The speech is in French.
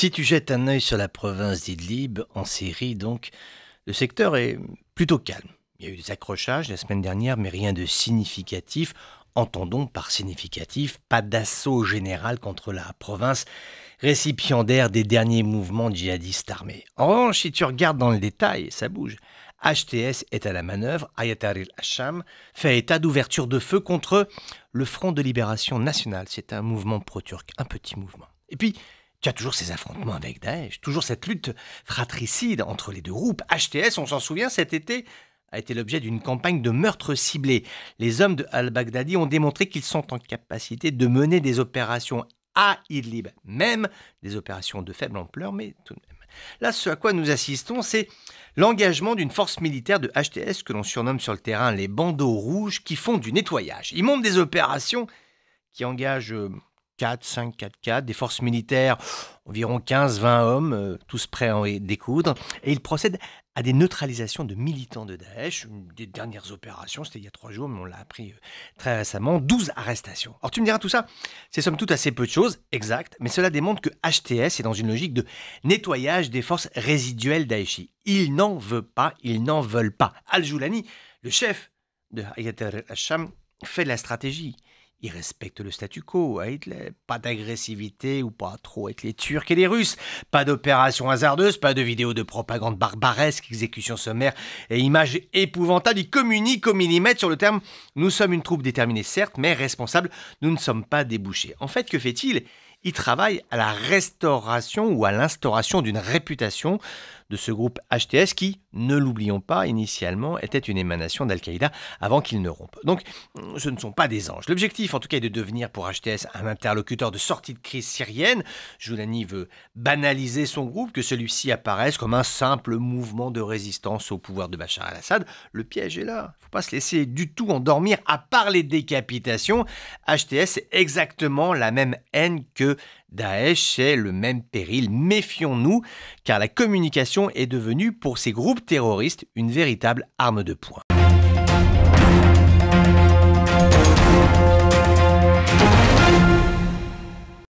Si tu jettes un œil sur la province d'Idlib, en Syrie donc, le secteur est plutôt calme. Il y a eu des accrochages la semaine dernière, mais rien de significatif. Entendons par significatif, pas d'assaut général contre la province récipiendaire des derniers mouvements djihadistes armés. En revanche, si tu regardes dans le détail, ça bouge. HTS est à la manœuvre, Ayatar al-Hasham fait état d'ouverture de feu contre le Front de libération nationale. C'est un mouvement pro-turc, un petit mouvement. Et puis, tu as toujours ces affrontements avec Daesh, toujours cette lutte fratricide entre les deux groupes. HTS, on s'en souvient, cet été a été l'objet d'une campagne de meurtres ciblés. Les hommes de al-Baghdadi ont démontré qu'ils sont en capacité de mener des opérations à Idlib, même des opérations de faible ampleur, mais tout de même. Là, ce à quoi nous assistons, c'est l'engagement d'une force militaire de HTS que l'on surnomme sur le terrain les bandeaux rouges qui font du nettoyage. Ils montent des opérations qui engagent euh, 4, 5, 4, 4, des forces militaires, environ 15-20 hommes, euh, tous prêts à en découdre. Et ils procèdent à des neutralisations de militants de Daesh. des dernières opérations, c'était il y a trois jours, mais on l'a appris euh, très récemment, 12 arrestations. Alors tu me diras tout ça, c'est somme toute assez peu de choses, exact, mais cela démontre que HTS est dans une logique de nettoyage des forces résiduelles d'Aeshi. Il n'en veut pas, ils n'en veulent pas. Al-Joulani, le chef de Hayat al-Sham, fait la stratégie. Ils respectent le statu quo à hein, Hitler. Pas d'agressivité ou pas trop avec les Turcs et les Russes. Pas d'opérations hasardeuses, pas de vidéos de propagande barbaresque, exécutions sommaires et images épouvantables. Ils communiquent au millimètre sur le terme Nous sommes une troupe déterminée, certes, mais responsable. Nous ne sommes pas débouchés. En fait, que fait-il il travaille à la restauration ou à l'instauration d'une réputation de ce groupe HTS qui, ne l'oublions pas, initialement était une émanation d'Al-Qaïda avant qu'il ne rompe. Donc ce ne sont pas des anges. L'objectif en tout cas est de devenir pour HTS un interlocuteur de sortie de crise syrienne. Joulani veut banaliser son groupe, que celui-ci apparaisse comme un simple mouvement de résistance au pouvoir de Bachar al-Assad. Le piège est là. Il ne faut pas se laisser du tout endormir à parler les décapitations. HTS est exactement la même haine que Daesh, est le même péril. Méfions-nous, car la communication est devenue pour ces groupes terroristes une véritable arme de poing.